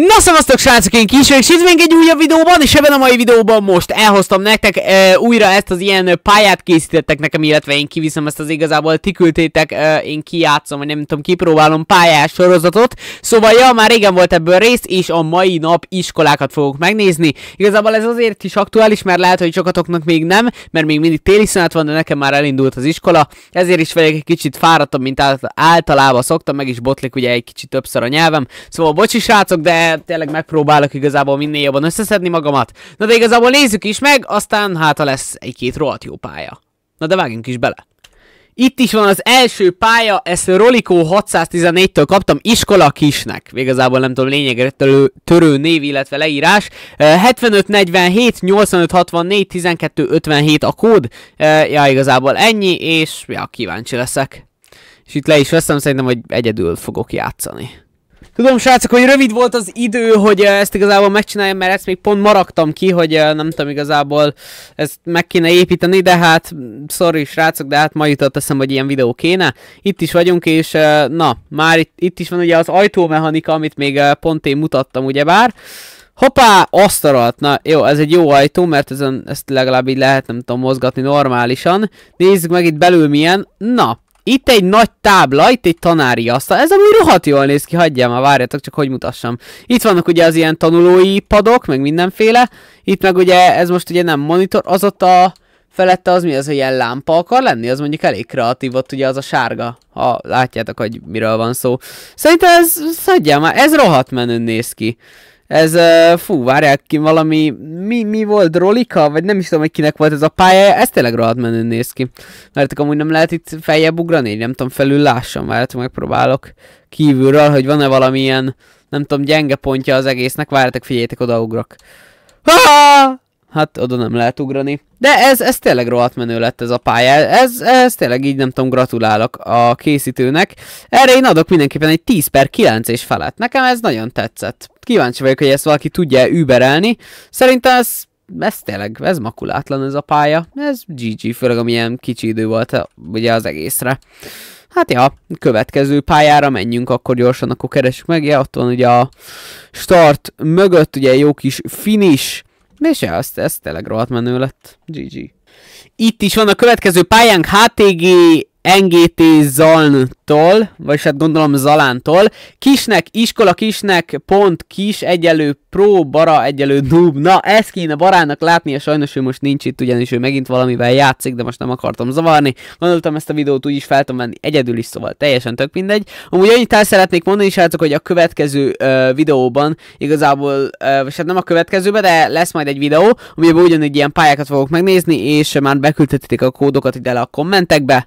Na szevasztok srácok, én kis és még egy újabb videóban, és ebben a mai videóban most elhoztam nektek e, újra ezt az ilyen pályát készítettek nekem, illetve én kiviszem ezt az igazából, ti küldtétek, e, én kijátszom, vagy nem tudom, kipróbálom pályás sorozatot. Szóval ja, már régen volt ebből rész, és a mai nap iskolákat fogok megnézni. Igazából ez azért is aktuális, mert lehet, hogy sokatoknak még nem, mert még mindig téli szünet van, de nekem már elindult az iskola, ezért is vagyok egy kicsit fáradtabb, mint általában szoktam, meg is botlik ugye egy kicsit többször a nyelvem. Szóval bocsi srácok, de tényleg megpróbálok igazából minél jobban összeszedni magamat. Na de igazából nézzük is meg, aztán hát ha lesz egy-két rohadt jó pálya. Na de vágjunk is bele. Itt is van az első pálya, ezt Rolikó 614-től kaptam, iskola kisnek. Igazából nem tudom, lényegre törő, törő név, illetve leírás. 75 47, 85 64, 12 57 a kód. Eh, ja, igazából ennyi, és ja, kíváncsi leszek. És itt le is veszem, szerintem, hogy egyedül fogok játszani. Tudom srácok, hogy rövid volt az idő, hogy eh, ezt igazából megcsináljam, mert ezt még pont maradtam ki, hogy eh, nem tudom igazából ezt meg kéne építeni, de hát sorry srácok, de hát ma jutott eszem, hogy ilyen videó kéne. Itt is vagyunk, és eh, na, már itt, itt is van ugye az ajtómechanika, amit még pont én mutattam ugyebár. Hoppá, asztalt! Na jó, ez egy jó ajtó, mert ezen, ezt legalább így lehet, nem tudom, mozgatni normálisan. Nézzük meg itt belül milyen. Na, itt egy nagy tábla, itt egy tanári asztal. Ez ami rohadt jól néz ki, hagyjál már, várjatok csak, hogy mutassam. Itt vannak ugye az ilyen tanulói padok, meg mindenféle. Itt meg ugye, ez most ugye nem monitor, az ott a felette az mi az, hogy ilyen lámpa akar lenni, az mondjuk elég kreatív ott ugye az a sárga, ha látjátok, hogy miről van szó. Szerintem ez, szedjál már, ez rohadt menő néz ki. Ez, fú, várják ki valami, mi, mi volt, Rolika? Vagy nem is tudom, hogy kinek volt ez a pálya, ez tényleg rohadt menő néz ki. Mert amúgy nem lehet itt feljebb ugrani, nem tudom, felül lássam, várjátok, megpróbálok kívülről, hogy van-e valamilyen, nem tudom, gyenge pontja az egésznek, várjátok, figyeljétek, odaugrok. Ah! Hát oda nem lehet ugrani. De ez, ez tényleg rohadt menő lett ez a pálya. Ez, ez tényleg így nem tudom, gratulálok a készítőnek. Erre én adok mindenképpen egy 10 per 9 és felett. Nekem ez nagyon tetszett. Kíváncsi vagyok, hogy ezt valaki tudja überelni. Szerintem ez ez tényleg, ez makulátlan ez a pálya, ez GG, főleg amilyen kicsi idő volt eh, ugye az egészre. Hát ja, következő pályára menjünk, akkor gyorsan, akkor keressük meg, ja, ott van ugye a start mögött, ugye jó kis finish, és ja, ez, ez tényleg rohadt menő lett. GG. Itt is van a következő pályánk, HTG NGT Zalntól, vagy hát gondolom Zalántól. Kisnek, iskola kisnek, pont kis, egyelő pro, bara, egyelő noob. Na, ezt kéne barának látni és sajnos ő most nincs itt, ugyanis ő megint valamivel játszik, de most nem akartam zavarni. Gondoltam ezt a videót úgy is fel tudom venni egyedül is, szóval teljesen tök mindegy. Amúgy annyit el szeretnék mondani, srácok, hogy a következő uh, videóban igazából, uh, vagy hát nem a következőben, de lesz majd egy videó, amiben ugyanígy ilyen pályákat fogok megnézni, és már beküldhetitek a kódokat ide a kommentekbe.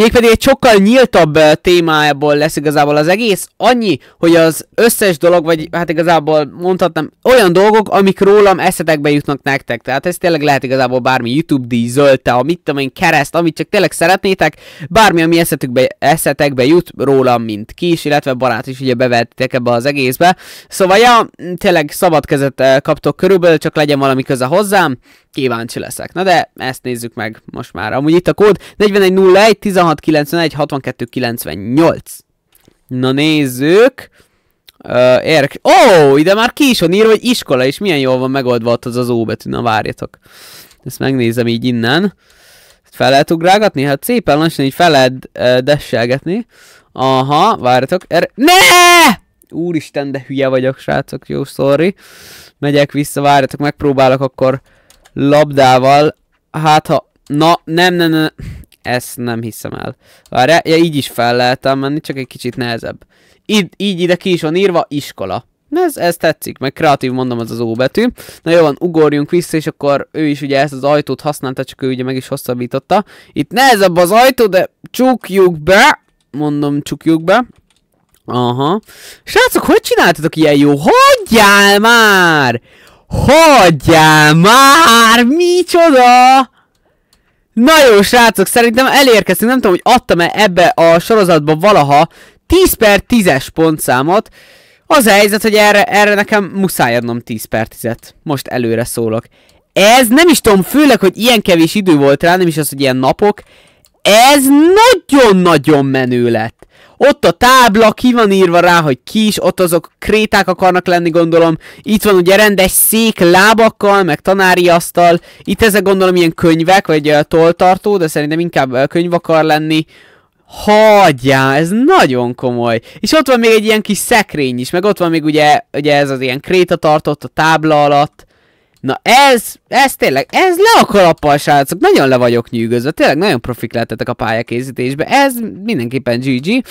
Mégpedig egy sokkal nyíltabb témájából lesz igazából az egész. Annyi, hogy az összes dolog, vagy hát igazából mondhatnám, olyan dolgok, amik rólam eszetekbe jutnak nektek. Tehát ez tényleg lehet igazából bármi YouTube díj, zöldte, a mit tudom én, kereszt, amit csak tényleg szeretnétek, bármi, ami eszetekbe, eszetekbe jut rólam, mint kis, illetve barát is ugye bevettek ebbe az egészbe. Szóval ja, tényleg szabad kezet kaptok körülbelül, csak legyen valami köze hozzám kíváncsi leszek. Na de ezt nézzük meg most már. Amúgy itt a kód 4101 1691 6298. Na nézzük. Uh, érk. Ó, oh, ide már ki is van írva, hogy iskola, és milyen jól van megoldva ott az az óbetű. betű. Na várjatok. Ezt megnézem így innen. Fel lehet ugrágatni? Hát szépen lassan így fel lehet uh, desselgetni. Aha, várjatok. Er ne! Úristen, de hülye vagyok, srácok. Jó, sorry. Megyek vissza, várjatok, megpróbálok akkor labdával. Hát ha... Na, nem, nem, nem. Ezt nem hiszem el. Várjál, ja, így is fel lehet menni, csak egy kicsit nehezebb. Így, így ide ki is van írva, iskola. Ez, ez tetszik, meg kreatív mondom, az az óbetű. Na jó van, ugorjunk vissza, és akkor ő is ugye ezt az ajtót használta, csak ő ugye meg is hosszabbította. Itt nehezebb az ajtó, de csukjuk be! Mondom, csukjuk be. Aha. Srácok, hogy csináltatok ilyen jó? Hagyjál már! Hagyjál már! Micsoda! Na jó, srácok, szerintem elérkeztünk, nem tudom, hogy adtam-e ebbe a sorozatba valaha 10 per 10-es pontszámot. Az a helyzet, hogy erre, erre nekem muszáj adnom 10 per 10-et. Most előre szólok. Ez nem is tudom, főleg, hogy ilyen kevés idő volt rá, nem is az, hogy ilyen napok. Ez nagyon-nagyon menő lett. Ott a tábla, ki van írva rá, hogy ki is, ott azok kréták akarnak lenni, gondolom. Itt van ugye rendes szék lábakkal, meg tanári asztal. Itt ezek gondolom ilyen könyvek, vagy uh, toltartó, de szerintem inkább uh, könyv akar lenni. Hagyja, ez nagyon komoly. És ott van még egy ilyen kis szekrény is, meg ott van még ugye, ugye ez az ilyen kréta tartott a tábla alatt. Na ez, ez tényleg, ez le a kalappal, srácok, nagyon le vagyok nyűgözve, tényleg nagyon profik lehetetek a pályakészítésbe, ez mindenképpen GG.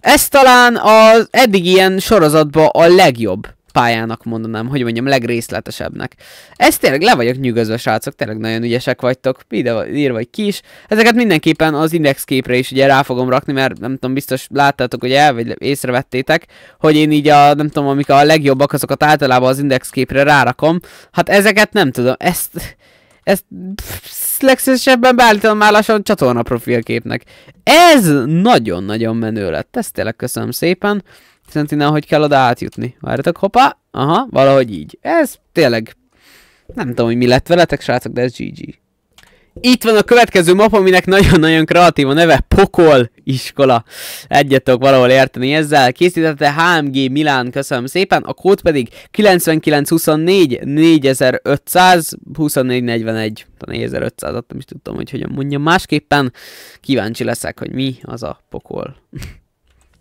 Ez talán az eddig ilyen sorozatban a legjobb pályának mondanám, hogy mondjam, legrészletesebbnek. Ezt tényleg le vagyok nyugodva, srácok, tényleg nagyon ügyesek vagytok, ide írva vagy kis. Ezeket mindenképpen az indexképre is ugye rá fogom rakni, mert nem tudom, biztos láttátok, hogy el, vagy észrevettétek, hogy én így a, nem tudom, amik a legjobbak, azokat általában az indexképre rárakom. Hát ezeket nem tudom, ezt ezt legszívesebben beállítom már lassan csatorna profilképnek. Ez nagyon-nagyon menő lett, ezt tényleg köszönöm szépen. Viszont innen hogy kell oda átjutni? Várjatok, hoppá! Aha, valahogy így. Ez tényleg... Nem tudom, hogy mi lett veletek, srácok, de ez GG. Itt van a következő map, aminek nagyon-nagyon kreatív a neve, Pokol iskola. Egyetok valahol érteni ezzel. Készítette HMG Milán, köszönöm szépen. A kód pedig 9924 4500 2441. 4500, nem is tudtam, hogy hogyan mondjam. Másképpen kíváncsi leszek, hogy mi az a Pokol.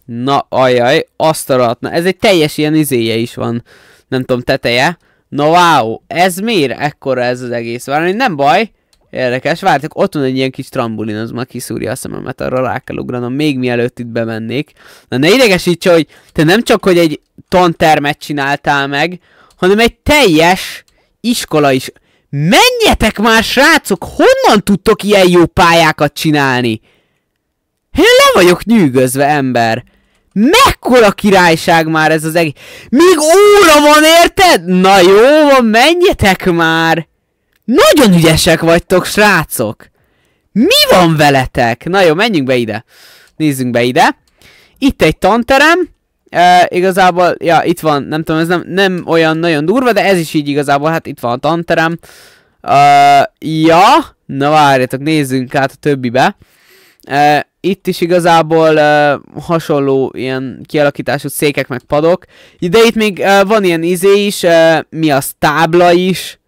Na, ajaj, azt aratna. Ez egy teljes ilyen izéje is van. Nem tudom, teteje. Na, wow, ez miért ekkora ez az egész? Várni nem baj. Érdekes, vártak, ott van egy ilyen kis trambulin, az már kiszúrja a szememet, arra rá kell ugranom, még mielőtt itt bemennék. Na ne idegesítse, hogy te nem csak, hogy egy tantermet csináltál meg, hanem egy teljes iskola is. Menjetek már, srácok! Honnan tudtok ilyen jó pályákat csinálni? Én le vagyok nyűgözve, ember! Mekkora királyság már ez az egész. Még óra van, érted? Na jó van, menjetek már! Nagyon ügyesek vagytok, srácok! Mi van veletek? Na jó, menjünk be ide. Nézzünk be ide. Itt egy tanterem. E, igazából, ja, itt van, nem tudom, ez nem, nem olyan nagyon durva, de ez is így igazából, hát itt van a tanterem. E, ja, na várjatok, nézzünk át a többibe. E, itt is igazából e, hasonló ilyen kialakítású székek meg padok. De itt még e, van ilyen izé is, e, mi az tábla is.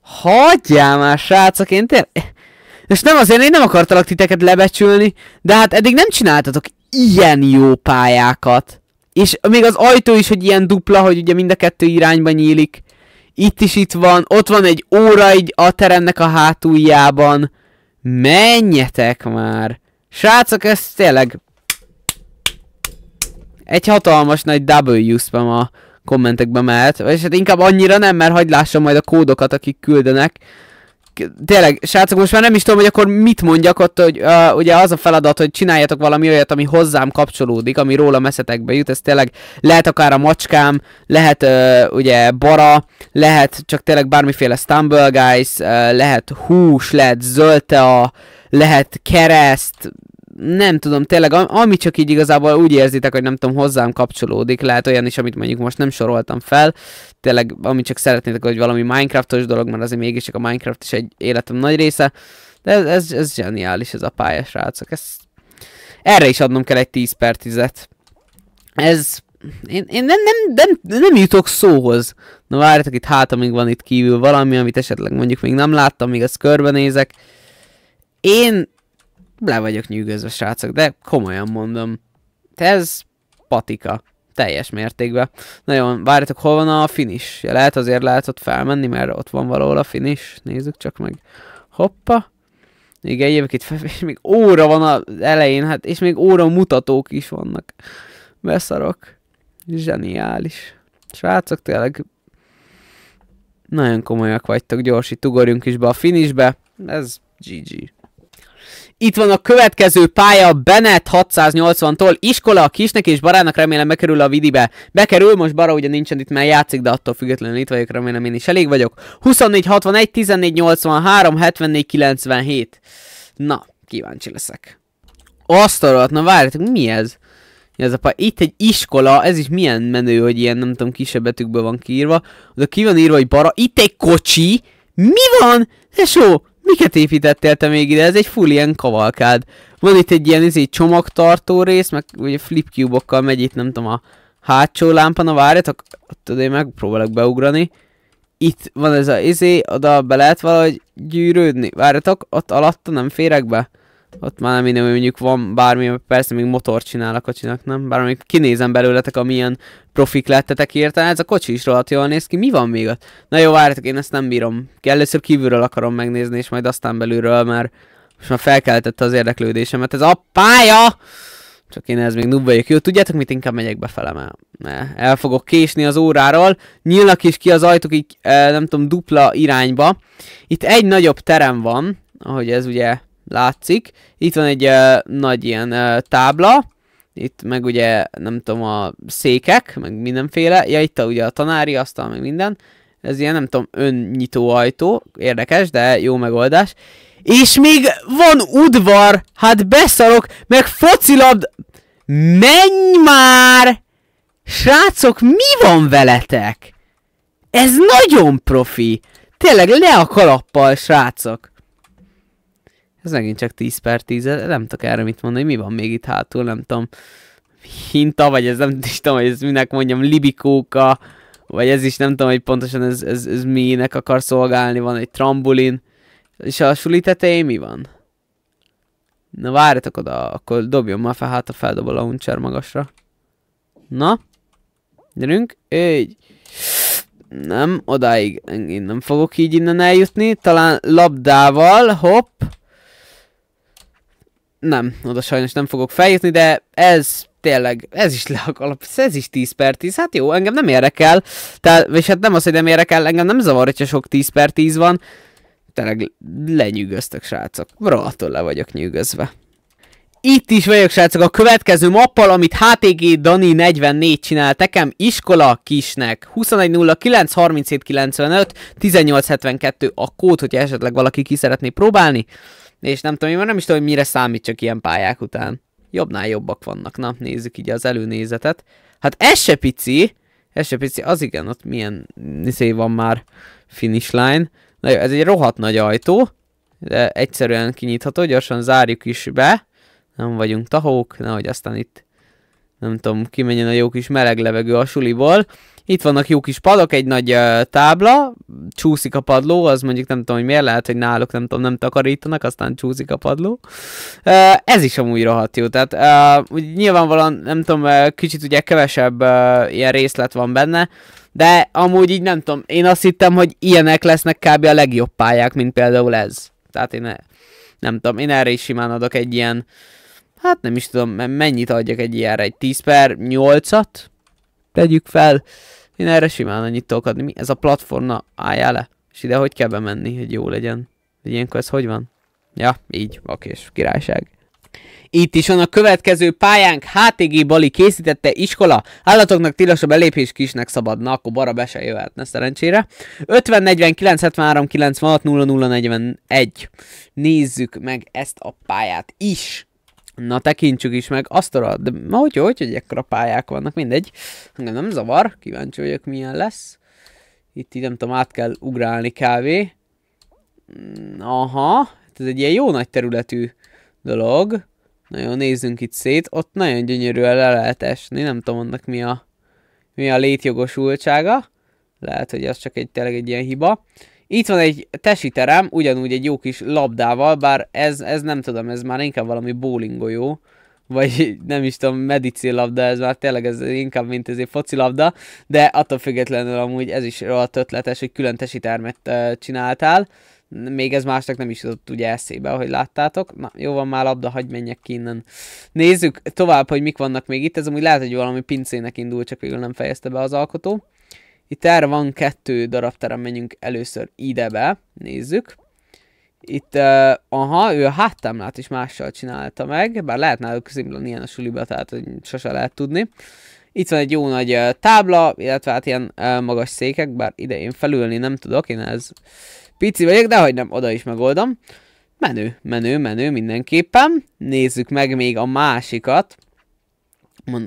Hagyjál már srácok, én tényleg... És nem azért, én nem akartalak titeket lebecsülni, de hát eddig nem csináltatok ilyen jó pályákat. És még az ajtó is, hogy ilyen dupla, hogy ugye mind a kettő irányba nyílik. Itt is itt van, ott van egy óra így a teremnek a hátuljában. Menjetek már! Srácok, ez tényleg... Egy hatalmas nagy W spam a kommentekbe mehet. Vagyis hát inkább annyira nem, mert hagyd lássam majd a kódokat, akik küldenek tényleg, srácok, most már nem is tudom, hogy akkor mit mondjak ott, hogy uh, ugye az a feladat, hogy csináljatok valami olyat, ami hozzám kapcsolódik, ami róla eszetekbe jut, ez tényleg lehet akár a macskám, lehet uh, ugye bara, lehet csak tényleg bármiféle stumble guys, uh, lehet hús, lehet zöldtea, lehet kereszt, nem tudom, tényleg, amit csak így igazából úgy érzitek, hogy nem tudom, hozzám kapcsolódik, lehet olyan is, amit mondjuk most nem soroltam fel, tényleg, amit csak szeretnétek, hogy valami Minecraftos dolog, mert azért mégiscsak a Minecraft is egy életem nagy része, de ez, ez, ez zseniális, ez a pályás rácok, ez... Erre is adnom kell egy 10 per 10 -et. Ez... Én, én nem, nem, nem, nem jutok szóhoz. Na várjatok itt hát, amíg van itt kívül valami, amit esetleg mondjuk még nem láttam, még ezt körbenézek. Én le vagyok nyűgözve, srácok, de komolyan mondom. Ez patika. Teljes mértékben. Nagyon, várjatok, hol van a finish? Lehet azért lehet ott felmenni, mert ott van valahol a finish. Nézzük csak meg. Hoppa. Igen, jövök itt fel, és még óra van az elején, hát, és még óra mutatók is vannak. Beszarok. Zseniális. Srácok, tényleg nagyon komolyak vagytok, gyorsi. ugorjunk is be a finishbe. Ez GG. Itt van a következő pálya, benet 680-tól, iskola a kisnek és barának remélem bekerül a vidibe. Bekerül, most bara ugye nincsen itt, mert játszik, de attól függetlenül itt vagyok, remélem én is elég vagyok. 24-61, 14-83, 74-97. Na, kíváncsi leszek. Asztalat, na várjátok, mi ez? Mi ez a pálya? Itt egy iskola, ez is milyen menő, hogy ilyen, nem tudom, kisebb betűkből van kiírva. De ki van írva, hogy bara, itt egy kocsi, mi van? Tesó, Miket építettél te még ide? Ez egy full ilyen kavalkád. Van itt egy ilyen izé, csomagtartó rész, meg ugye flipcube-okkal megy itt, nem tudom, a hátsó lámpa na várjatok, tudod, én megpróbálok beugrani. Itt van ez a izé, oda be lehet valahogy gyűrődni. Várjatok, ott alatta nem férek be. Ott már nem én, mondjuk van bármi, persze még motor csinál a kocsinak, nem? Bár még kinézem belőletek, amilyen profik lettetek érte. Ez a kocsi is rohadt jól néz ki. Mi van még ott? Na jó, várjátok, én ezt nem bírom. Először kívülről akarom megnézni, és majd aztán belülről, mert most már felkeltette az érdeklődésemet. Ez a pálya! Csak én ez még noob vagyok. Jó, tudjátok mit? Inkább megyek befele, mert el fogok késni az óráról. Nyílnak is ki az ajtók így, eh, nem tudom, dupla irányba. Itt egy nagyobb terem van, ahogy ez ugye látszik. Itt van egy uh, nagy ilyen uh, tábla, itt meg ugye, nem tudom, a székek, meg mindenféle, ja itt a, ugye a tanári asztal, meg minden, ez ilyen, nem tudom, önnyitó ajtó, érdekes, de jó megoldás. És még van udvar, hát beszarok, meg focilabd, menj már! Srácok, mi van veletek? Ez nagyon profi! Tényleg le a kalappal, srácok! ez megint csak 10 per 10, nem tudok erre mit mondani, mi van még itt hátul, nem tudom, hinta, vagy ez nem is tudom, hogy ez minek mondjam, libikóka, vagy ez is nem tudom, hogy pontosan ez, ez, ez minek akar szolgálni, van egy trambulin, és a suli tetején mi van? Na várjatok oda, akkor dobjon már fel, hát a feldobol a huncsár magasra. Na, gyerünk, így. Nem, odáig én nem fogok így innen eljutni, talán labdával, hopp, nem, oda sajnos nem fogok feljutni, de ez tényleg, ez is le alap, ez is 10 per 10, hát jó, engem nem érdekel, tehát, és hát nem az, hogy nem érdekel, engem nem zavar, hogyha sok 10 per 10 van, tényleg lenyűgöztök, srácok, rohadtul le vagyok nyűgözve. Itt is vagyok, srácok, a következő mappal, amit HTG Dani 44 csinál nekem, iskola kisnek. 2109 37 95 1872 a kód, hogyha esetleg valaki ki szeretné próbálni és nem tudom, én nem is tudom, hogy mire számít csak ilyen pályák után. Jobbnál jobbak vannak. Na, nézzük így az előnézetet. Hát ez se pici, ez se pici, az igen, ott milyen nézé van már finish line. Na jó, ez egy rohadt nagy ajtó, de egyszerűen kinyitható, gyorsan zárjuk is be. Nem vagyunk tahók, nehogy aztán itt nem tudom, kimenjen a jó kis meleg levegő a suliból. Itt vannak jó kis padok, egy nagy uh, tábla, csúszik a padló, az mondjuk nem tudom, hogy miért lehet, hogy náluk nem tudom, nem takarítanak, aztán csúszik a padló. Uh, ez is amúgy rohadt jó, tehát uh, úgy nyilvánvalóan, nem tudom, uh, kicsit ugye kevesebb uh, ilyen részlet van benne, de amúgy így nem tudom, én azt hittem, hogy ilyenek lesznek kb. a legjobb pályák, mint például ez. Tehát én e, nem tudom, én erre is simán adok egy ilyen, hát nem is tudom, mennyit adjak egy ilyenre, egy 10 per 8-at? tegyük fel. Én erre simán annyit tudok adni. Mi? Ez a platforma álljál le. És ide hogy kell bemenni, hogy jó legyen? Hogy ilyenkor ez hogy van? Ja, így, oké, és királyság. Itt is van a következő pályánk, HTG Bali készítette iskola, állatoknak tilos a belépés, kisnek szabad, na akkor bara be se jöhetne szerencsére. 50 49 73 96 00 41. Nézzük meg ezt a pályát is. Na, tekintsük is meg azt a... De ma hogy, hogy, hogy ekkora pályák vannak, mindegy. Engem nem zavar, kíváncsi vagyok milyen lesz. Itt így nem tudom, át kell ugrálni kávé. Mm, aha, hát ez egy ilyen jó nagy területű dolog. Nagyon nézzünk itt szét, ott nagyon gyönyörűen le lehet esni, nem tudom annak mi a, mi a létjogosultsága. Lehet, hogy az csak egy, tényleg egy ilyen hiba. Itt van egy tesiterem, ugyanúgy egy jó kis labdával, bár ez, ez nem tudom, ez már inkább valami bowlingolyó, vagy nem is tudom, medicillabda, ez már tényleg ez inkább, mint ez egy focilabda, de attól függetlenül amúgy ez is rohadt ötletes, hogy külön tesitermet csináltál. Még ez másnak nem is tudott ugye eszébe, ahogy láttátok. Na, jó van már labda, hagyd menjek ki innen. Nézzük tovább, hogy mik vannak még itt. Ez amúgy lehet, hogy valami pincének indul, csak végül nem fejezte be az alkotó. Itt erre van kettő darab terem, menjünk először idebe, nézzük. Itt, uh, aha, ő a háttámlát is mással csinálta meg, bár lehet náluk szimplon ilyen a suliba, tehát hogy sose lehet tudni. Itt van egy jó nagy uh, tábla, illetve hát ilyen uh, magas székek, bár ide én felülni nem tudok, én ez pici vagyok, de hogy nem, oda is megoldom. Menő, menő, menő mindenképpen. Nézzük meg még a másikat,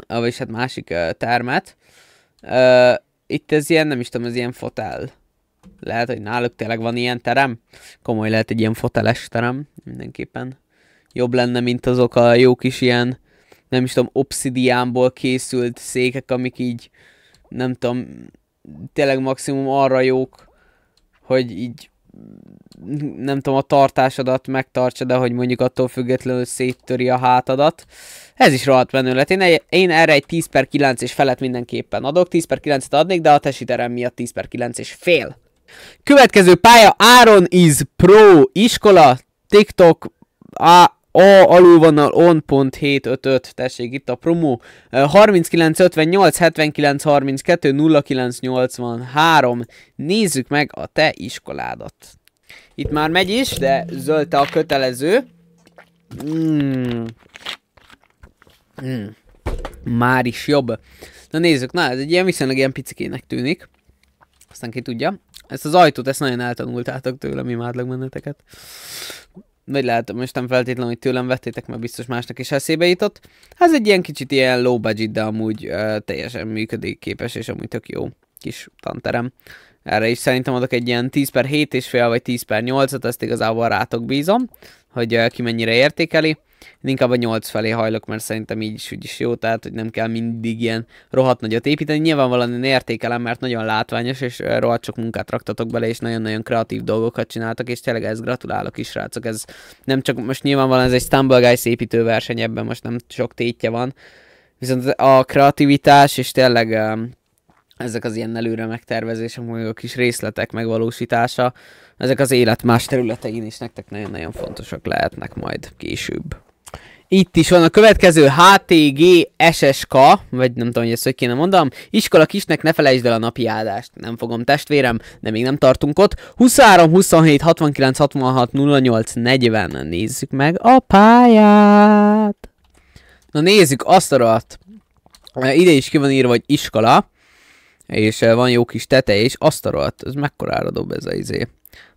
vagyis hát másik uh, termet. Uh, itt ez ilyen, nem is tudom, ez ilyen fotel. Lehet, hogy náluk tényleg van ilyen terem. Komoly lehet egy ilyen foteles terem. Mindenképpen jobb lenne, mint azok a jó kis ilyen, nem is tudom, obszidiánból készült székek, amik így, nem tudom, tényleg maximum arra jók, hogy így nem tudom, a tartásodat megtartsa, de hogy mondjuk attól függetlenül széttöri a hátadat. Ez is rohadt menő lett. Én, én erre egy 10 per 9 és felett mindenképpen adok. 10 per 9-et adnék, de a tesiterem miatt 10 per 9 és fél. Következő pálya Aaron is Pro iskola, TikTok, a a alulvonal on.755, tessék itt a promó, 3958 7932 0983. Nézzük meg a te iskoládat. Itt már megy is, de zöldte a kötelező. Mm. Mm. Már is jobb. Na nézzük, na ez egy ilyen viszonylag ilyen picikének tűnik. Aztán ki tudja. Ezt az ajtót, ezt nagyon eltanultátok tőlem, imádlak benneteket vagy lehet, most nem feltétlenül, hogy tőlem vettétek, mert biztos másnak is eszébe jutott. Hát ez egy ilyen kicsit ilyen low budget, de amúgy uh, teljesen működik képes, és amúgy tök jó kis tanterem. Erre is szerintem adok egy ilyen 10 per 7 és fél, vagy 10 per 8-at, ezt igazából rátok bízom, hogy uh, ki mennyire értékeli. Én inkább a 8 felé hajlok, mert szerintem így is, úgy is jó, tehát hogy nem kell mindig ilyen rohadt nagyot építeni. Nyilvánvalóan valami értékelem, mert nagyon látványos, és rohadt sok munkát raktatok bele, és nagyon-nagyon kreatív dolgokat csináltak, és tényleg ezt gratulálok is, srácok. Ez nem csak most nyilvánvalóan ez egy Stumble Guys építőverseny, ebben most nem sok tétje van, viszont a kreativitás, és tényleg ezek az ilyen előre megtervezések, meg a kis részletek megvalósítása, ezek az élet más területein is nektek nagyon-nagyon fontosak lehetnek majd később. Itt is van a következő HTG SSK, vagy nem tudom, hogy ezt hogy kéne mondom. Iskola kisnek ne felejtsd el a napi áldást. Nem fogom testvérem, de még nem tartunk ott. 23, 27, 69, 66, 08, 40. Nézzük meg a pályát. Na nézzük azt arat. Ide is ki van írva, hogy iskola. És eh, van jó kis teteje és asztalat. Ez mekkorára dob ez a izé.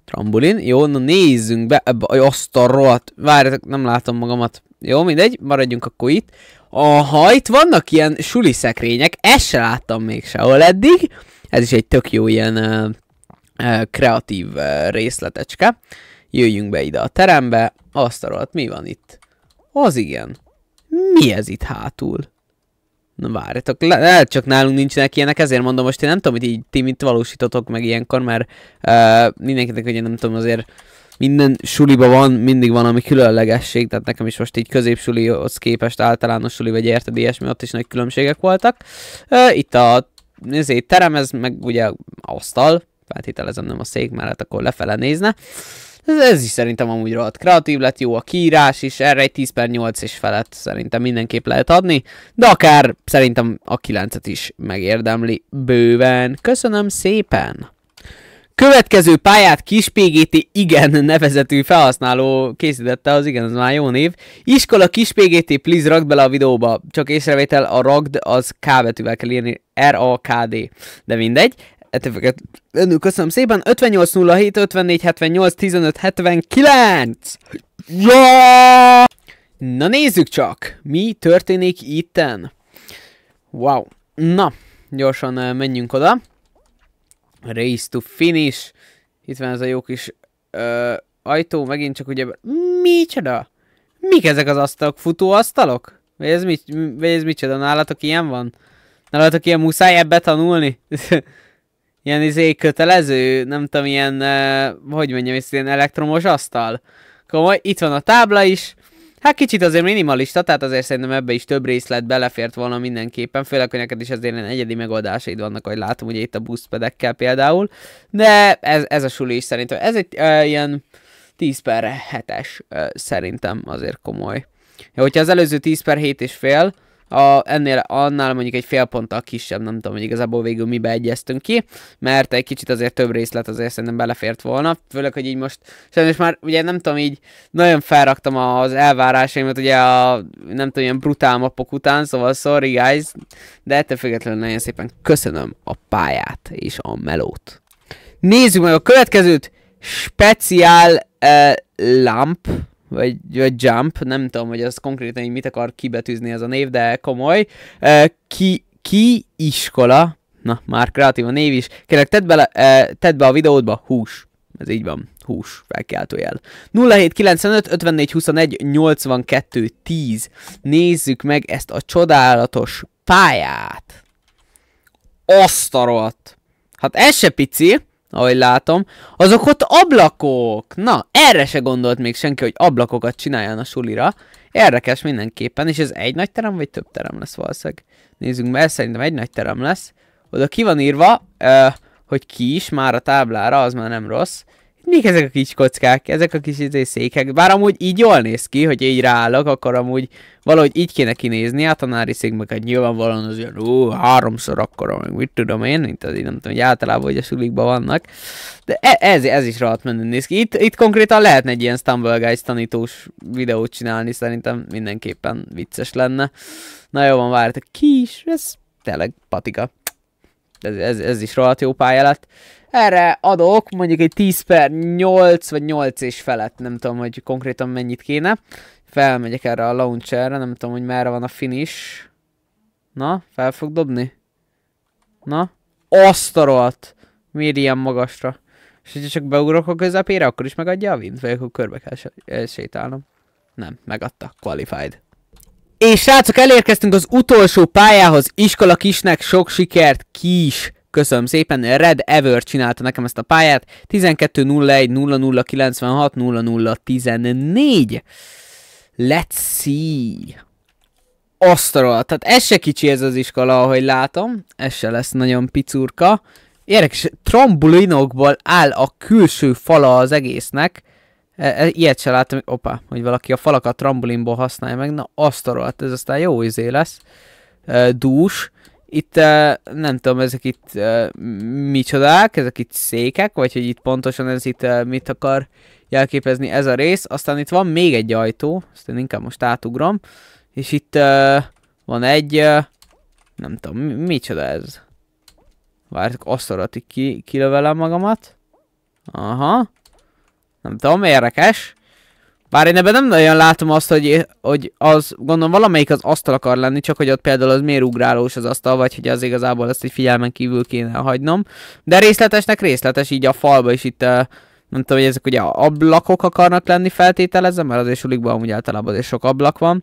Trambulin. Jó, na nézzünk be ebbe a asztalat. Várjatok, nem látom magamat. Jó, mindegy, maradjunk akkor itt. Aha, itt vannak ilyen suli szekrények, ezt se láttam még sehol eddig. Ez is egy tök jó ilyen ö, ö, kreatív ö, részletecske. Jöjjünk be ide a terembe. Azt Asztalat, mi van itt? Az igen. Mi ez itt hátul? Na várjatok, lehet csak nálunk nincsenek ilyenek, ezért mondom most, én nem tudom, hogy így ti mit valósítotok meg ilyenkor, mert uh, mindenkinek ugye nem tudom azért minden suliba van, mindig van ami különlegesség, tehát nekem is most így középsulihoz képest általános suli, vagy érted, ilyesmi, ott is nagy különbségek voltak. Uh, itt a nézzé, terem, ez meg ugye asztal, feltételezem nem a szék mellett, akkor lefele nézne. Ez, ez is szerintem amúgy rohadt kreatív lett, jó a kiírás is, erre egy 10 per 8 és felett szerintem mindenképp lehet adni, de akár szerintem a 9-et is megérdemli bőven. Köszönöm szépen! Következő pályát kis PGT igen nevezetű felhasználó készítette, az igen, az már jó név. Iskola kis PGT, please rakd bele a videóba. Csak észrevétel, a ragd az K betűvel kell írni, R-A-K-D. De mindegy. Etefeket önül köszönöm szépen. 5807 5478 1579 yeah! Na nézzük csak, mi történik itten. Wow. Na, gyorsan eh, menjünk oda. Race to finish. Itt van ez a jó kis ö, ajtó, megint csak ugye... Micsoda? Mik ezek az asztalok? Futóasztalok? Vagy ez, mit, vagy ez micsoda? Nálatok ilyen van? Nálatok ilyen muszáj ebbe tanulni? ilyen izé kötelező, nem tudom, ilyen, eh, hogy mondjam, ez ilyen elektromos asztal. Komoly, itt van a tábla is, Hát kicsit azért minimalista, tehát azért szerintem ebbe is több részlet belefért volna mindenképpen, főleg, hogy neked is azért ilyen egyedi megoldásaid vannak, hogy látom, ugye itt a buszpedekkel például, de ez, ez a suli is szerintem, ez egy uh, ilyen 10 per 7-es uh, szerintem azért komoly. Ja, hogyha az előző 10 per 7 és fél, a, ennél, annál mondjuk egy fél ponttal kisebb, nem tudom, hogy igazából végül mi egyeztünk ki, mert egy kicsit azért több részlet azért szerintem belefért volna, főleg, hogy így most sajnos már ugye nem tudom, így nagyon felraktam az elvárásaimat, ugye a nem tudom, ilyen brutál mapok után, szóval sorry guys, de ettől függetlenül nagyon szépen köszönöm a pályát és a melót. Nézzük meg a következőt, speciál uh, lamp, vagy, vagy Jump, nem tudom, hogy az konkrétan mit akar kibetűzni ez a név, de komoly. Ki, ki iskola, na már kreatív a név is, kérlek tedd, bele, tedd be a videódba hús. Ez így van, hús, felkiáltójel. 0795 54 21 82 10. Nézzük meg ezt a csodálatos pályát. Asztarot! Hát ez se pici, ahogy látom, azok ott ablakok. Na, erre se gondolt még senki, hogy ablakokat csináljon a sulira. Érdekes mindenképpen, és ez egy nagy terem, vagy több terem lesz valószínűleg. Nézzünk be, szerintem egy nagy terem lesz. Oda ki van írva, uh, hogy ki is már a táblára, az már nem rossz mik ezek a kis kockák, ezek a kis izé, székek. Bár amúgy így jól néz ki, hogy így ráállok, akkor amúgy valahogy így kéne kinézni, hát a nári szigmeket hát nyilvánvalóan az ilyen, ó, háromszor akkor, meg mit tudom én, mint az így nem tudom, hogy általában hogy a sulikban vannak. De e, ez, ez is rohadt menni néz ki. Itt, itt konkrétan lehetne egy ilyen Stumble Guys tanítós videót csinálni, szerintem mindenképpen vicces lenne. Na jó van, várt a kis, ez tényleg patika ez, ez, ez is rohadt jó pálya lett. Erre adok mondjuk egy 10 per 8 vagy 8 és felett, nem tudom, hogy konkrétan mennyit kéne. Felmegyek erre a launcherre, nem tudom, hogy merre van a finish. Na, fel fog dobni? Na, azt a rohadt! Miért ilyen magasra? És hogyha csak beugrok a közepére, akkor is megadja a vint, vagy akkor körbe kell sétálnom. Nem, megadta. Qualified. És srácok, elérkeztünk az utolsó pályához. Iskola kisnek sok sikert, kis! Köszönöm szépen, Red Ever csinálta nekem ezt a pályát. 12.01.0096.0014 Let's see! Asztal, tehát ez se kicsi ez az iskola, ahogy látom. Ez se lesz nagyon picurka. Érdekes, trombulinokból áll a külső fala az egésznek. E, e, ilyet se láttam, hogy opa, hogy valaki a falakat trambulinból használja meg, na azt arra, ez aztán jó izé lesz, e, dús. Itt nem tudom, ezek itt micsodák, ezek itt székek, vagy hogy itt pontosan ez itt mit akar jelképezni ez a rész. Aztán itt van még egy ajtó, azt én inkább most átugrom, és itt van egy, nem tudom, micsoda ez. Várjuk, azt ki, kilövelem magamat. Aha. Nem tudom, érdekes. Bár én ebben nem nagyon látom azt, hogy, hogy az, gondolom valamelyik az asztal akar lenni, csak hogy ott például az miért ugrálós az asztal, vagy hogy az igazából ezt egy figyelmen kívül kéne hagynom. De részletesnek részletes, így a falba is itt, eh, nem tudom, hogy ezek ugye ablakok akarnak lenni feltételezem, mert az sulikban amúgy általában azért sok ablak van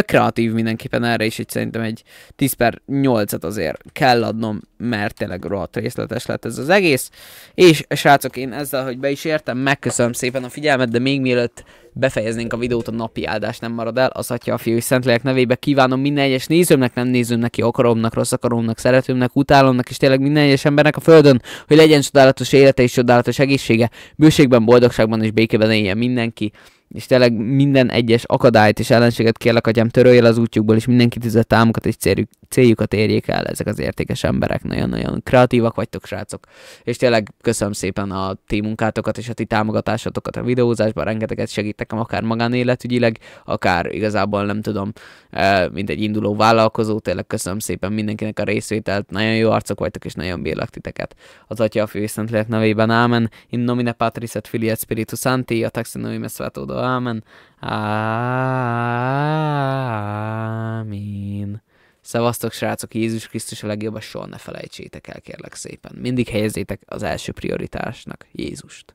kreatív mindenképpen erre is, egy szerintem egy 10 per 8-at azért kell adnom, mert tényleg rohadt részletes lett ez az egész. És srácok, én ezzel, hogy be is értem, megköszönöm szépen a figyelmet, de még mielőtt befejeznénk a videót, a napi áldás nem marad el, az atya a fiú és szentlélek nevébe kívánom minden egyes nézőmnek, nem nézőmnek, ki akaromnak, rossz akaromnak, szeretőmnek, utálomnak, és tényleg minden egyes embernek a földön, hogy legyen csodálatos élete és csodálatos egészsége, bőségben, boldogságban és békében éljen mindenki és tényleg minden egyes akadályt és ellenséget kérlek, hogy törölj el az útjukból, és mindenkit ez a támokat és céljuk, céljukat érjék el ezek az értékes emberek. Nagyon-nagyon kreatívak vagytok, srácok. És tényleg köszönöm szépen a ti munkátokat és a ti támogatásatokat a videózásban, rengeteget segítekem akár magánéletügyileg, akár igazából nem tudom, eh, mint egy induló vállalkozó, tényleg köszönöm szépen mindenkinek a részvételt, nagyon jó arcok vagytok, és nagyon bélak titeket. Az Atya a Fő Szentlélek nevében, Ámen, in nomine Patris et Filii Spiritus Santi, a taxonomimes Amen. Ámin. Szevasztok, srácok, Jézus Krisztus a legjobb, soha ne felejtsétek el, kérlek szépen. Mindig helyezzétek az első prioritásnak Jézust.